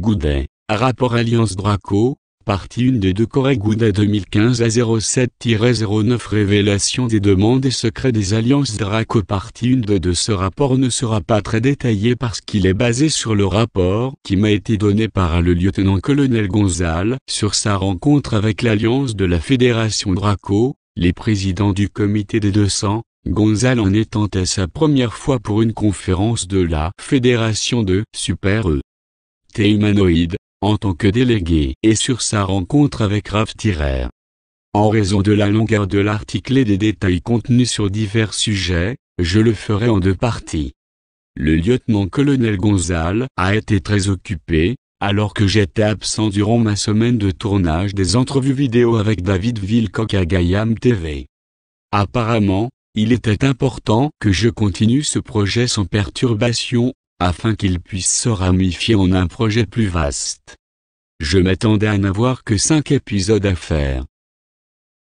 Goudet, rapport Alliance Draco, partie 1 de 2 Corée Goudet 2015 à 07-09 Révélation des demandes et secrets des Alliances Draco partie 1 de Ce rapport ne sera pas très détaillé parce qu'il est basé sur le rapport qui m'a été donné par le lieutenant-colonel Gonzale. sur sa rencontre avec l'Alliance de la Fédération Draco, les présidents du comité des 200, Gonzale en étant à sa première fois pour une conférence de la Fédération de Super E et humanoïde, en tant que délégué et sur sa rencontre avec Rav Tirer. En raison de la longueur de l'article et des détails contenus sur divers sujets, je le ferai en deux parties. Le lieutenant-colonel Gonzal a été très occupé, alors que j'étais absent durant ma semaine de tournage des entrevues vidéo avec David Vilcock à Gayam TV. Apparemment, il était important que je continue ce projet sans perturbation, afin qu'il puisse se ramifier en un projet plus vaste. Je m'attendais à n'avoir que cinq épisodes à faire.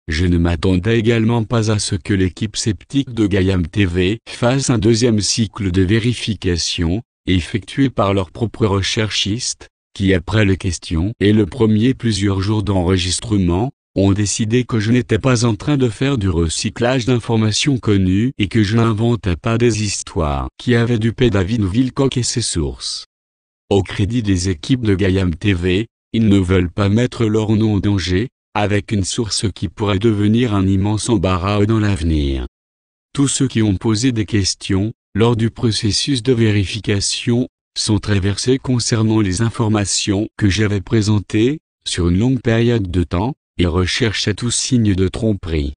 Je ne m'attendais également pas à ce que l'équipe sceptique de Gaïam TV fasse un deuxième cycle de vérification, effectué par leurs propres recherchistes, qui après les questions et le premier plusieurs jours d'enregistrement, ont décidé que je n'étais pas en train de faire du recyclage d'informations connues et que je n'inventais pas des histoires qui avaient dupé David Wilcock et ses sources. Au crédit des équipes de Gaïam TV, ils ne veulent pas mettre leur nom en danger, avec une source qui pourrait devenir un immense embarras dans l'avenir. Tous ceux qui ont posé des questions, lors du processus de vérification, sont très versés concernant les informations que j'avais présentées, sur une longue période de temps, et recherchait tout signe de tromperie.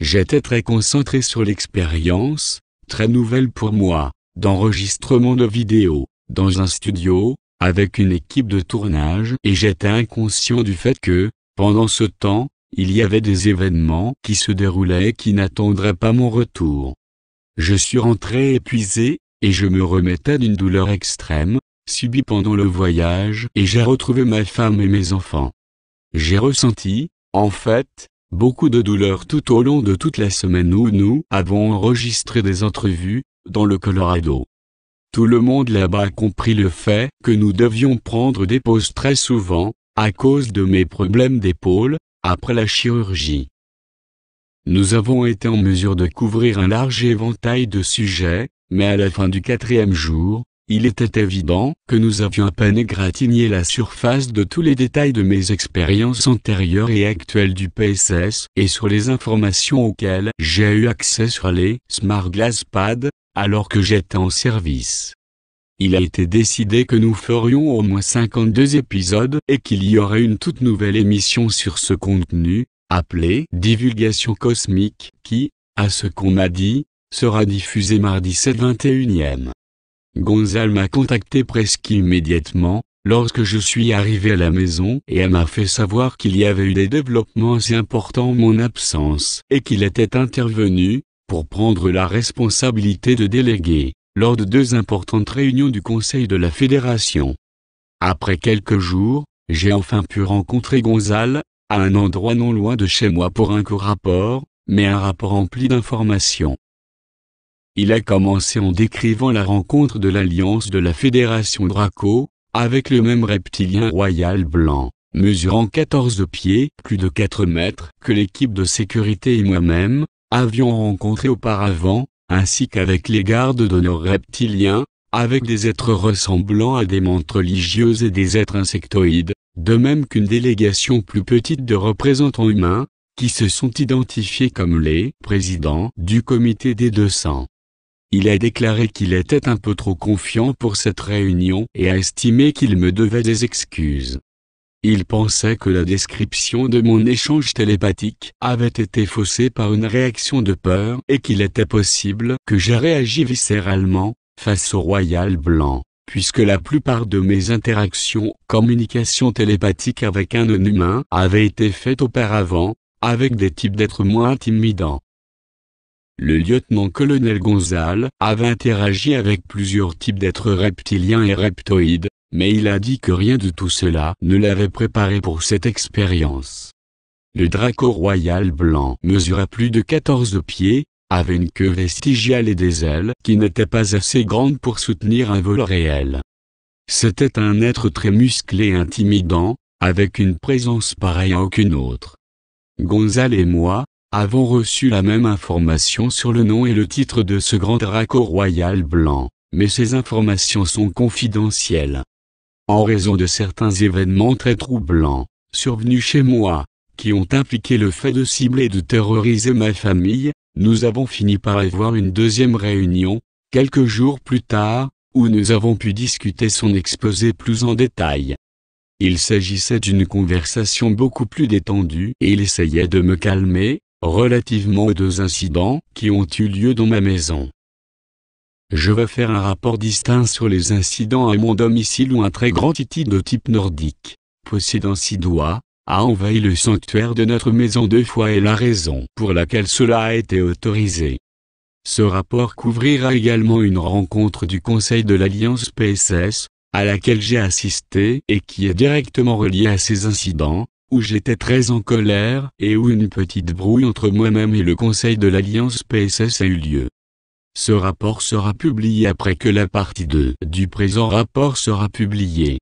J'étais très concentré sur l'expérience, très nouvelle pour moi, d'enregistrement de vidéos, dans un studio, avec une équipe de tournage et j'étais inconscient du fait que, pendant ce temps, il y avait des événements qui se déroulaient et qui n'attendraient pas mon retour. Je suis rentré épuisé, et je me remettais d'une douleur extrême, subie pendant le voyage et j'ai retrouvé ma femme et mes enfants. J'ai ressenti, en fait, beaucoup de douleur tout au long de toute la semaine où nous avons enregistré des entrevues, dans le Colorado. Tout le monde là-bas a compris le fait que nous devions prendre des pauses très souvent, à cause de mes problèmes d'épaule, après la chirurgie. Nous avons été en mesure de couvrir un large éventail de sujets, mais à la fin du quatrième jour, il était évident que nous avions à peine égratigné la surface de tous les détails de mes expériences antérieures et actuelles du PSS et sur les informations auxquelles j'ai eu accès sur les Smart Glass Pad alors que j'étais en service. Il a été décidé que nous ferions au moins 52 épisodes et qu'il y aurait une toute nouvelle émission sur ce contenu, appelée Divulgation cosmique, qui, à ce qu'on m'a dit, sera diffusée mardi 7 21e. Gonzale m'a contacté presque immédiatement, lorsque je suis arrivé à la maison et elle m'a fait savoir qu'il y avait eu des développements assez importants en mon absence et qu'il était intervenu, pour prendre la responsabilité de déléguer, lors de deux importantes réunions du Conseil de la Fédération. Après quelques jours, j'ai enfin pu rencontrer Gonzale, à un endroit non loin de chez moi pour un court rapport mais un rapport rempli d'informations. Il a commencé en décrivant la rencontre de l'alliance de la Fédération Draco, avec le même reptilien royal blanc, mesurant 14 pieds, plus de 4 mètres, que l'équipe de sécurité et moi-même, avions rencontré auparavant, ainsi qu'avec les gardes de nos reptiliens, avec des êtres ressemblant à des montres religieuses et des êtres insectoïdes, de même qu'une délégation plus petite de représentants humains, qui se sont identifiés comme les présidents du comité des 200. Il a déclaré qu'il était un peu trop confiant pour cette réunion et a estimé qu'il me devait des excuses. Il pensait que la description de mon échange télépathique avait été faussée par une réaction de peur et qu'il était possible que j'aie réagi viscéralement, face au royal blanc, puisque la plupart de mes interactions, communications télépathique avec un non humain avaient été faites auparavant, avec des types d'êtres moins intimidants. Le lieutenant-colonel Gonzale avait interagi avec plusieurs types d'êtres reptiliens et reptoïdes, mais il a dit que rien de tout cela ne l'avait préparé pour cette expérience. Le draco royal blanc mesura plus de 14 pieds, avait une queue vestigiale et des ailes qui n'étaient pas assez grandes pour soutenir un vol réel. C'était un être très musclé et intimidant, avec une présence pareille à aucune autre. Gonzale et moi, avons reçu la même information sur le nom et le titre de ce grand draco royal blanc, mais ces informations sont confidentielles. En raison de certains événements très troublants, survenus chez moi, qui ont impliqué le fait de cibler et de terroriser ma famille, nous avons fini par avoir une deuxième réunion, quelques jours plus tard, où nous avons pu discuter son exposé plus en détail. Il s'agissait d'une conversation beaucoup plus détendue et il essayait de me calmer, relativement aux deux incidents qui ont eu lieu dans ma maison. Je vais faire un rapport distinct sur les incidents à mon domicile où un très grand titre de type nordique, possédant six doigts, a envahi le sanctuaire de notre maison deux fois et la raison pour laquelle cela a été autorisé. Ce rapport couvrira également une rencontre du Conseil de l'Alliance PSS, à laquelle j'ai assisté et qui est directement reliée à ces incidents, où j'étais très en colère et où une petite brouille entre moi-même et le Conseil de l'Alliance PSS a eu lieu. Ce rapport sera publié après que la partie 2 du présent rapport sera publiée.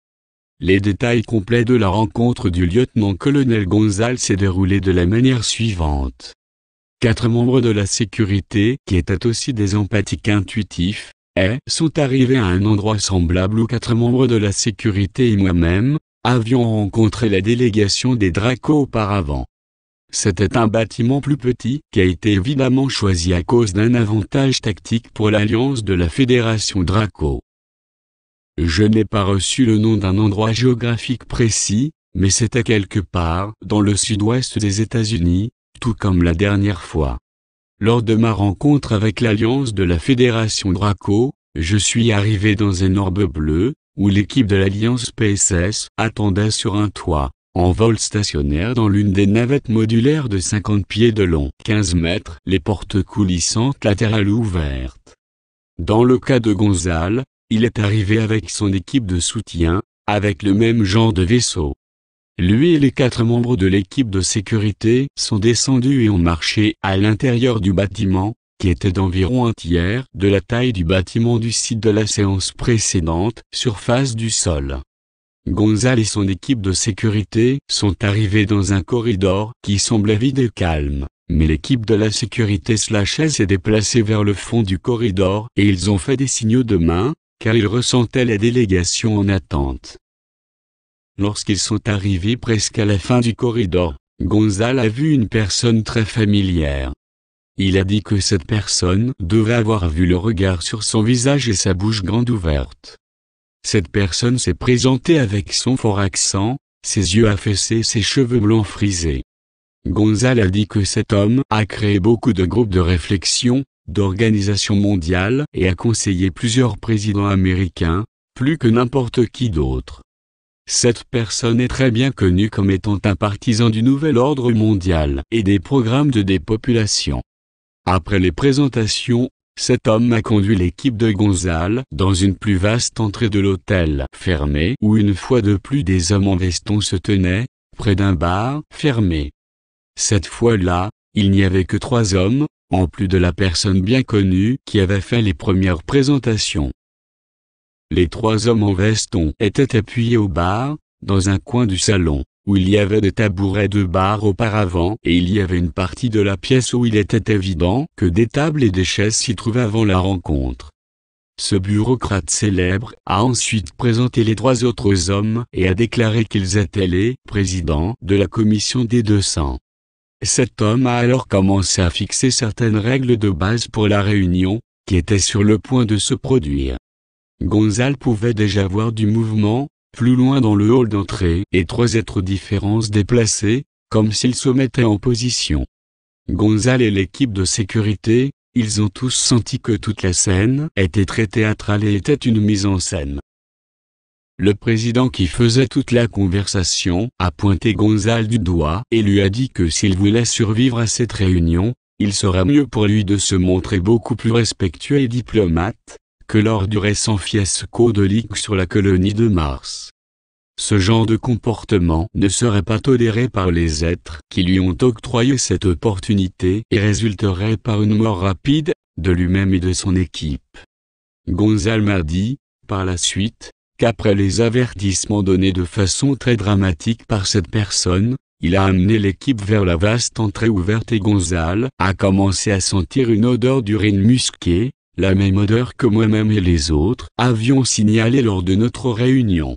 Les détails complets de la rencontre du lieutenant-colonel Gonzale s'est déroulé de la manière suivante. Quatre membres de la sécurité, qui étaient aussi des empathiques intuitifs, eh, sont arrivés à un endroit semblable où quatre membres de la sécurité et moi-même avions rencontré la délégation des Draco auparavant. C'était un bâtiment plus petit qui a été évidemment choisi à cause d'un avantage tactique pour l'alliance de la Fédération Draco. Je n'ai pas reçu le nom d'un endroit géographique précis, mais c'était quelque part dans le sud-ouest des États-Unis, tout comme la dernière fois. Lors de ma rencontre avec l'alliance de la Fédération Draco, je suis arrivé dans un orbe bleu, où l'équipe de l'Alliance PSS attendait sur un toit, en vol stationnaire dans l'une des navettes modulaires de 50 pieds de long, 15 mètres, les portes coulissantes latérales ouvertes. Dans le cas de Gonzale, il est arrivé avec son équipe de soutien, avec le même genre de vaisseau. Lui et les quatre membres de l'équipe de sécurité sont descendus et ont marché à l'intérieur du bâtiment, qui était d'environ un tiers de la taille du bâtiment du site de la séance précédente, surface du sol. Gonzale et son équipe de sécurité sont arrivés dans un corridor qui semblait vide et calme, mais l'équipe de la sécurité slash s'est déplacée vers le fond du corridor et ils ont fait des signaux de main, car ils ressentaient la délégation en attente. Lorsqu'ils sont arrivés presque à la fin du corridor, Gonzale a vu une personne très familière. Il a dit que cette personne devait avoir vu le regard sur son visage et sa bouche grande ouverte. Cette personne s'est présentée avec son fort accent, ses yeux affaissés, ses cheveux blancs frisés. Gonzale a dit que cet homme a créé beaucoup de groupes de réflexion, d'organisations mondiales et a conseillé plusieurs présidents américains, plus que n'importe qui d'autre. Cette personne est très bien connue comme étant un partisan du nouvel ordre mondial et des programmes de dépopulation. Après les présentations, cet homme a conduit l'équipe de Gonzales dans une plus vaste entrée de l'hôtel fermé où une fois de plus des hommes en veston se tenaient, près d'un bar fermé. Cette fois-là, il n'y avait que trois hommes, en plus de la personne bien connue qui avait fait les premières présentations. Les trois hommes en veston étaient appuyés au bar, dans un coin du salon il y avait des tabourets de bar auparavant et il y avait une partie de la pièce où il était évident que des tables et des chaises s'y trouvaient avant la rencontre. Ce bureaucrate célèbre a ensuite présenté les trois autres hommes et a déclaré qu'ils étaient les présidents de la commission des 200. Cet homme a alors commencé à fixer certaines règles de base pour la réunion, qui était sur le point de se produire. Gonzale pouvait déjà voir du mouvement, plus loin dans le hall d'entrée, et trois êtres différents se déplaçaient, comme s'ils se mettaient en position. Gonzale et l'équipe de sécurité, ils ont tous senti que toute la scène était très théâtrale et était une mise en scène. Le président qui faisait toute la conversation a pointé Gonzale du doigt et lui a dit que s'il voulait survivre à cette réunion, il serait mieux pour lui de se montrer beaucoup plus respectueux et diplomate, que lors du récent fiasco de Lick sur la colonie de Mars. Ce genre de comportement ne serait pas toléré par les êtres qui lui ont octroyé cette opportunité et résulterait par une mort rapide, de lui-même et de son équipe. Gonzale m'a dit, par la suite, qu'après les avertissements donnés de façon très dramatique par cette personne, il a amené l'équipe vers la vaste entrée ouverte et Gonzale a commencé à sentir une odeur d'urine musquée, la même odeur que moi-même et les autres avions signalé lors de notre réunion.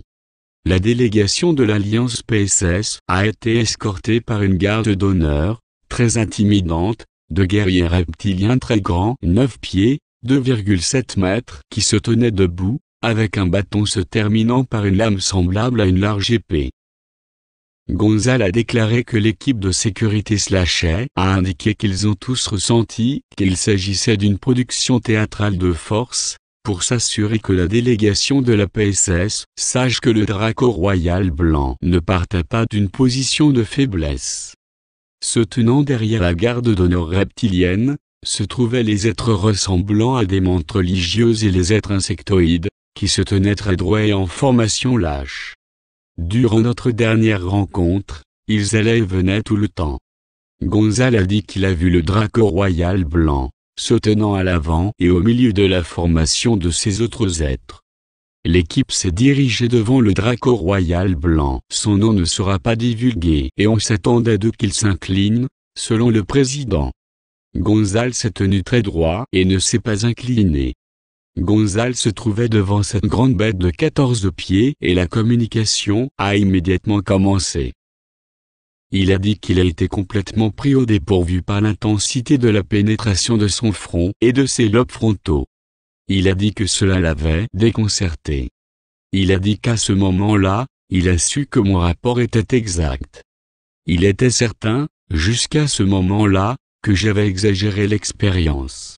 La délégation de l'Alliance PSS a été escortée par une garde d'honneur, très intimidante, de guerriers reptiliens très grands, 9 pieds, 2,7 mètres, qui se tenait debout, avec un bâton se terminant par une lame semblable à une large épée. Gonzale a déclaré que l'équipe de sécurité Slashay a indiqué qu'ils ont tous ressenti qu'il s'agissait d'une production théâtrale de force, pour s'assurer que la délégation de la PSS sache que le draco royal blanc ne partait pas d'une position de faiblesse. Se tenant derrière la garde d'honneur reptilienne, se trouvaient les êtres ressemblant à des montres religieuses et les êtres insectoïdes, qui se tenaient très droits et en formation lâche. Durant notre dernière rencontre, ils allaient et venaient tout le temps. Gonzal a dit qu'il a vu le draco royal blanc, se tenant à l'avant et au milieu de la formation de ces autres êtres. L'équipe s'est dirigée devant le draco royal blanc. Son nom ne sera pas divulgué et on s'attendait de qu'il s'incline, selon le président. Gonzal s'est tenu très droit et ne s'est pas incliné. Gonzale se trouvait devant cette grande bête de 14 pieds et la communication a immédiatement commencé. Il a dit qu'il a été complètement pris au dépourvu par l'intensité de la pénétration de son front et de ses lobes frontaux. Il a dit que cela l'avait déconcerté. Il a dit qu'à ce moment-là, il a su que mon rapport était exact. Il était certain, jusqu'à ce moment-là, que j'avais exagéré l'expérience.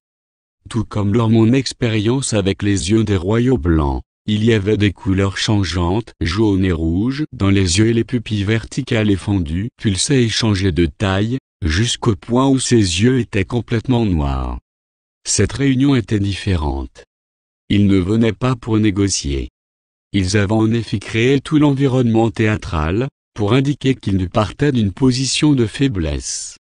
Tout comme lors mon expérience avec les yeux des royaux blancs, il y avait des couleurs changeantes, jaune et rouge, dans les yeux et les pupilles verticales et fendues pulsaient et changeaient de taille, jusqu'au point où ses yeux étaient complètement noirs. Cette réunion était différente. Ils ne venaient pas pour négocier. Ils avaient en effet créé tout l'environnement théâtral, pour indiquer qu'ils ne partaient d'une position de faiblesse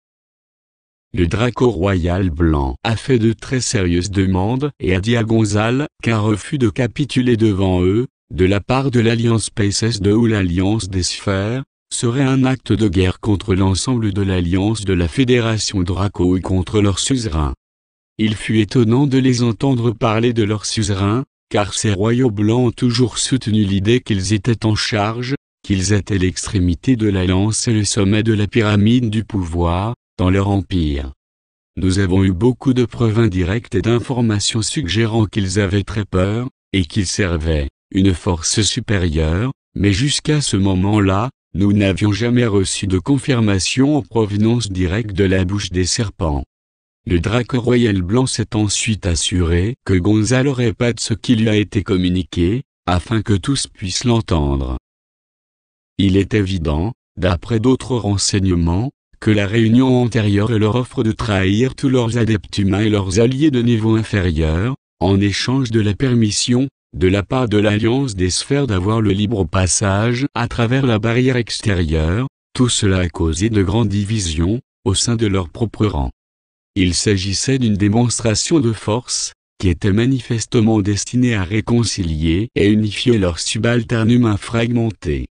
le Draco Royal Blanc a fait de très sérieuses demandes et a dit à Gonzales qu'un refus de capituler devant eux, de la part de l'Alliance PSS 2 ou l'Alliance des Sphères, serait un acte de guerre contre l'ensemble de l'Alliance de la Fédération Draco et contre leur suzerain. Il fut étonnant de les entendre parler de leur suzerains, car ces royaux blancs ont toujours soutenu l'idée qu'ils étaient en charge, qu'ils étaient l'extrémité de la lance et le sommet de la pyramide du pouvoir, dans leur empire. Nous avons eu beaucoup de preuves indirectes et d'informations suggérant qu'ils avaient très peur, et qu'ils servaient une force supérieure, mais jusqu'à ce moment-là, nous n'avions jamais reçu de confirmation en provenance directe de la bouche des serpents. Le drac royal blanc s'est ensuite assuré que Gonzalo répète ce qui lui a été communiqué, afin que tous puissent l'entendre. Il est évident, d'après d'autres renseignements, que la réunion antérieure et leur offre de trahir tous leurs adeptes humains et leurs alliés de niveau inférieur, en échange de la permission, de la part de l'Alliance des sphères d'avoir le libre passage à travers la barrière extérieure, tout cela a causé de grandes divisions, au sein de leur propre rang. Il s'agissait d'une démonstration de force, qui était manifestement destinée à réconcilier et unifier leurs subalternes humains fragmentés.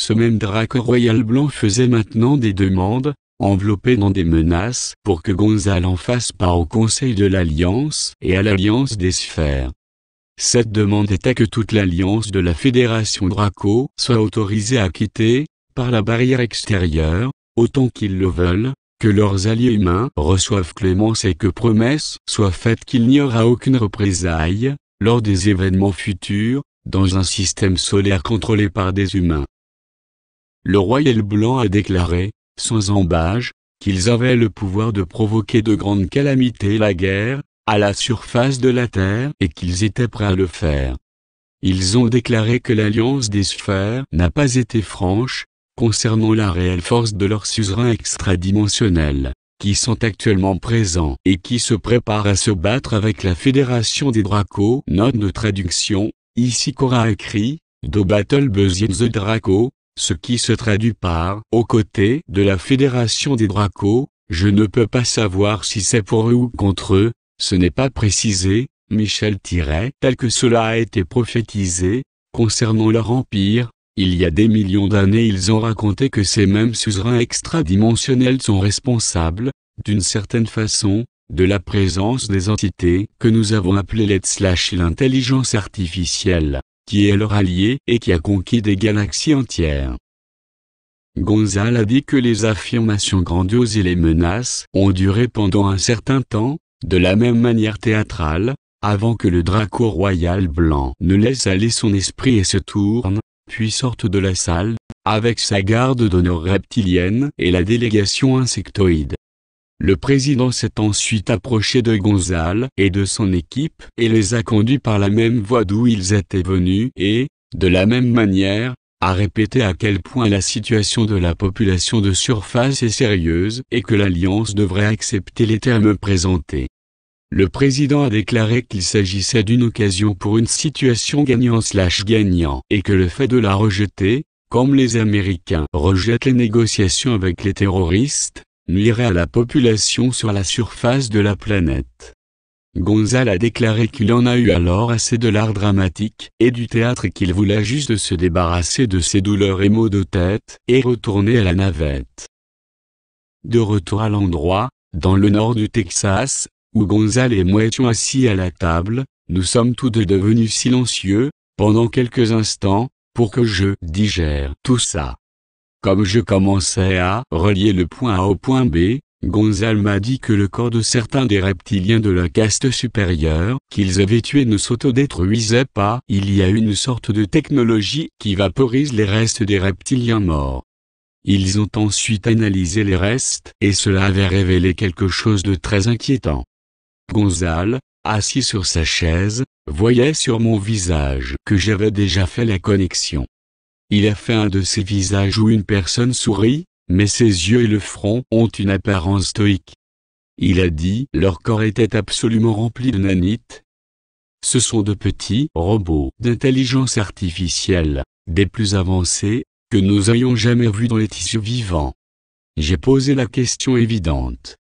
Ce même Draco royal blanc faisait maintenant des demandes, enveloppées dans des menaces, pour que Gonzale en fasse part au Conseil de l'Alliance et à l'Alliance des sphères. Cette demande était que toute l'alliance de la Fédération Draco soit autorisée à quitter, par la barrière extérieure, autant qu'ils le veulent, que leurs alliés humains reçoivent clémence et que promesses soit faites qu'il n'y aura aucune représailles lors des événements futurs, dans un système solaire contrôlé par des humains. Le Royal Blanc a déclaré, sans embâge, qu'ils avaient le pouvoir de provoquer de grandes calamités et la guerre, à la surface de la Terre et qu'ils étaient prêts à le faire. Ils ont déclaré que l'alliance des sphères n'a pas été franche, concernant la réelle force de leurs suzerains extradimensionnels, qui sont actuellement présents et qui se préparent à se battre avec la Fédération des Dracos. Note de traduction, ici Cora écrit, Do Battle Buzzing the Draco, ce qui se traduit par « aux côtés de la Fédération des Dracos, je ne peux pas savoir si c'est pour eux ou contre eux, ce n'est pas précisé, Michel tirait tel que cela a été prophétisé, concernant leur empire, il y a des millions d'années ils ont raconté que ces mêmes suzerains extradimensionnels sont responsables, d'une certaine façon, de la présence des entités que nous avons appelées Let's slash l'intelligence artificielle qui est leur allié et qui a conquis des galaxies entières. Gonzale a dit que les affirmations grandioses et les menaces ont duré pendant un certain temps, de la même manière théâtrale, avant que le draco royal blanc ne laisse aller son esprit et se tourne, puis sorte de la salle, avec sa garde d'honneur reptilienne et la délégation insectoïde. Le président s'est ensuite approché de Gonzale et de son équipe et les a conduits par la même voie d'où ils étaient venus et, de la même manière, a répété à quel point la situation de la population de surface est sérieuse et que l'Alliance devrait accepter les termes présentés. Le président a déclaré qu'il s'agissait d'une occasion pour une situation gagnant gagnant et que le fait de la rejeter, comme les Américains rejettent les négociations avec les terroristes, nuirait à la population sur la surface de la planète. Gonzale a déclaré qu'il en a eu alors assez de l'art dramatique et du théâtre et qu'il voulait juste se débarrasser de ses douleurs et maux de tête et retourner à la navette. De retour à l'endroit, dans le nord du Texas, où Gonzale et moi étions assis à la table, nous sommes tous deux devenus silencieux, pendant quelques instants, pour que je digère tout ça. Comme je commençais à relier le point A au point B, Gonzal m'a dit que le corps de certains des reptiliens de la caste supérieure qu'ils avaient tués ne s'autodétruisait pas. Il y a une sorte de technologie qui vaporise les restes des reptiliens morts. Ils ont ensuite analysé les restes et cela avait révélé quelque chose de très inquiétant. Gonzal, assis sur sa chaise, voyait sur mon visage que j'avais déjà fait la connexion. Il a fait un de ces visages où une personne sourit, mais ses yeux et le front ont une apparence stoïque. Il a dit, leur corps était absolument rempli de nanites. Ce sont de petits robots d'intelligence artificielle, des plus avancés, que nous ayons jamais vus dans les tissus vivants. J'ai posé la question évidente.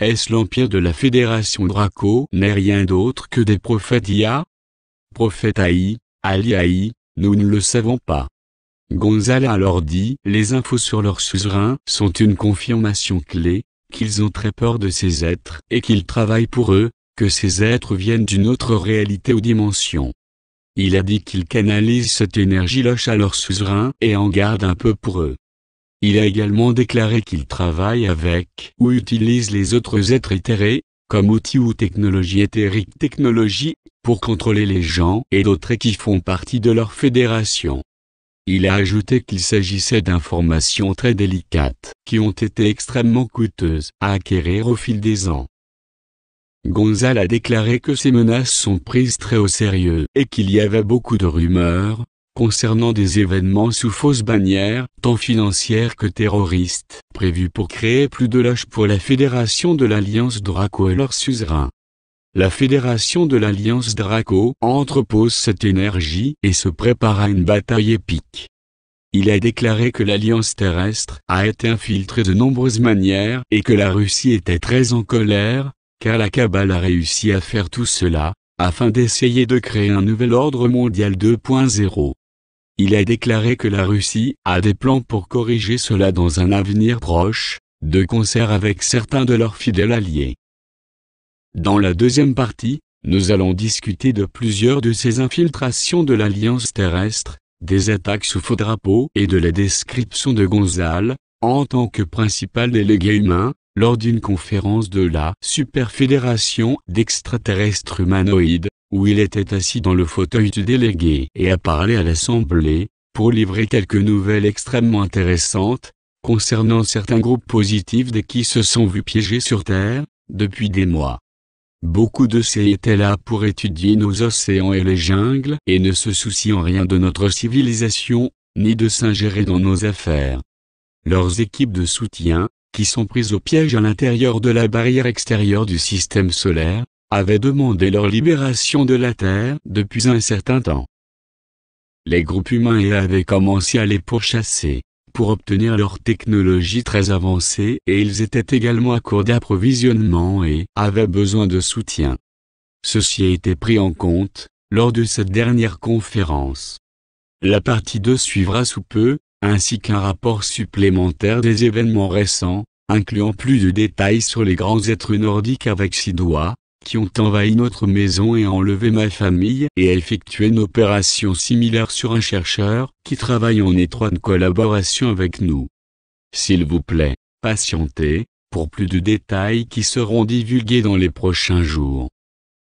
Est-ce l'empire de la Fédération Draco n'est rien d'autre que des prophètes IA Prophète AI, Ali nous ne le savons pas. a alors dit, les infos sur leur suzerain sont une confirmation clé, qu'ils ont très peur de ces êtres, et qu'ils travaillent pour eux, que ces êtres viennent d'une autre réalité ou dimension. Il a dit qu'il canalise cette énergie loche à leur suzerain et en garde un peu pour eux. Il a également déclaré qu'il travaille avec ou utilise les autres êtres éthérés, comme outil ou technologie éthérique technologie, pour contrôler les gens et d'autres qui font partie de leur fédération. Il a ajouté qu'il s'agissait d'informations très délicates, qui ont été extrêmement coûteuses à acquérir au fil des ans. Gonzale a déclaré que ces menaces sont prises très au sérieux et qu'il y avait beaucoup de rumeurs, concernant des événements sous fausse bannière, tant financières que terroristes prévus pour créer plus de lâches pour la Fédération de l'Alliance Draco et leurs suzerains. La Fédération de l'Alliance Draco entrepose cette énergie et se prépare à une bataille épique. Il a déclaré que l'Alliance terrestre a été infiltrée de nombreuses manières et que la Russie était très en colère, car la Kabbale a réussi à faire tout cela, afin d'essayer de créer un nouvel ordre mondial 2.0. Il a déclaré que la Russie a des plans pour corriger cela dans un avenir proche, de concert avec certains de leurs fidèles alliés. Dans la deuxième partie, nous allons discuter de plusieurs de ces infiltrations de l'Alliance terrestre, des attaques sous faux drapeaux et de la description de Gonzale, en tant que principal délégué humain, lors d'une conférence de la Superfédération d'extraterrestres humanoïdes, où il était assis dans le fauteuil du délégué et a parlé à l'Assemblée, pour livrer quelques nouvelles extrêmement intéressantes, concernant certains groupes positifs des qui se sont vus piégés sur Terre, depuis des mois. Beaucoup de ces étaient là pour étudier nos océans et les jungles et ne se souciant rien de notre civilisation, ni de s'ingérer dans nos affaires. Leurs équipes de soutien, qui sont prises au piège à l'intérieur de la barrière extérieure du système solaire, avaient demandé leur libération de la Terre depuis un certain temps. Les groupes humains avaient commencé à les pourchasser, pour obtenir leur technologie très avancée et ils étaient également à court d'approvisionnement et avaient besoin de soutien. Ceci a été pris en compte, lors de cette dernière conférence. La partie 2 suivra sous peu, ainsi qu'un rapport supplémentaire des événements récents, incluant plus de détails sur les grands êtres nordiques avec six doigts, qui ont envahi notre maison et enlevé ma famille et a effectué une opération similaire sur un chercheur qui travaille en étroite collaboration avec nous. S'il vous plaît, patientez, pour plus de détails qui seront divulgués dans les prochains jours.